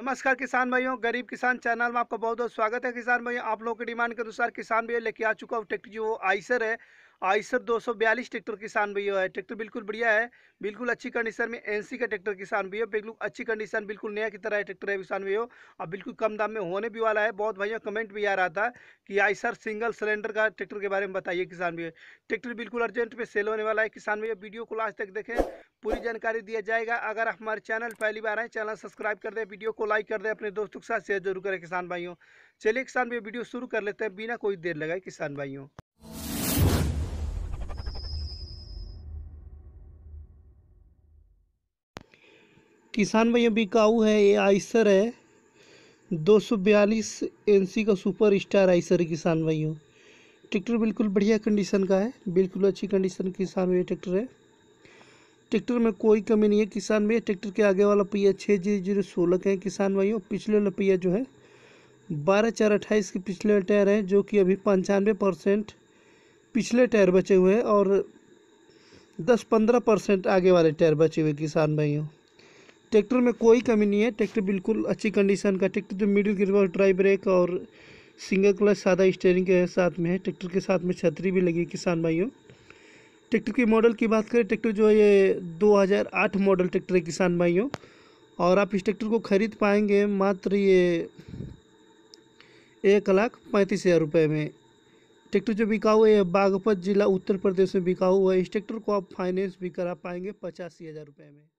नमस्कार किसान भाइयों गरीब किसान चैनल में आपका बहुत बहुत स्वागत है किसान भाइयों आप लोगों की डिमांड के अनुसार किसान भैया लेके आ चुका हूँ टेक्टी जो आइसर है सौ 242 ट्रैक्टर किसान भैया है ट्रैक्टर बिल्कुल बढ़िया है बिल्कुल अच्छी कंडीशन में एनसी का ट्रैक्टर किसान भैया बिल्कुल अच्छी कंडीशन बिल्कुल नया की तरह है ट्रैक्टर है किसान भैया और बिल्कुल कम दाम में होने भी वाला है बहुत भैया कमेंट भी आ रहा था कि सर सिंगल सिलेंडर का ट्रैक्टर के बारे में बताइए किसान भैया ट्रैक्टर बिल्कुल अर्जेंट में सेल होने वाला है किसान भैया वीडियो को लास्ट तक देखें पूरी जानकारी दिया जाएगा अगर हमारे चैनल पहली बार आए चैनल सब्सक्राइब कर दें वीडियो को लाइक कर दें अपने दोस्तों के साथ शेयर जरूर करें किसान भाइयों चलिए किसान भैया वीडियो शुरू कर लेते हैं बिना कोई देर लगाए किसान भाइयों किसान भाइयों बिकाऊ है ये आइसर है दो सौ बयालीस एन का सुपर स्टार आइसर है किसान भाइयों ट्रैक्टर बिल्कुल बढ़िया कंडीशन का है बिल्कुल अच्छी कंडीशन किसान भाई ट्रैक्टर है ट्रैक्टर में कोई कमी नहीं है किसान भाई ट्रैक्टर के आगे वाला पहिया छः जीरो जीरो सोलह का है किसान भाइयों पिछले वाला पहिया जो है बारह चार अट्ठाईस के पिछले टायर हैं जो कि अभी पंचानवे परसेंट पिछले टायर बचे हुए हैं और दस पंद्रह परसेंट आगे वाले टायर बचे हुए किसान भाइयों ट्रैक्टर में कोई कमी नहीं है ट्रैक्टर बिल्कुल अच्छी कंडीशन का ट्रैक्टर जो मिडिल गियर ड्राई ब्रेक और सिंगल क्लच सादा स्टेयरिंग के साथ में है ट्रैक्टर के साथ में छतरी भी लगी किसान भाइयों ट्रैक्टर की मॉडल की बात करें ट्रैक्टर जो है ये 2008 मॉडल ट्रैक्टर है किसान भाइयों और आप इस ट्रैक्टर को ख़रीद पाएंगे मात्र ये एक लाख पैंतीस हज़ार रुपये में ट्रैक्टर जो बिका हुआ है बागपत जिला उत्तर प्रदेश में बिका हुआ है इस ट्रैक्टर को आप फाइनेंस भी करा पाएंगे पचासी हज़ार रुपये में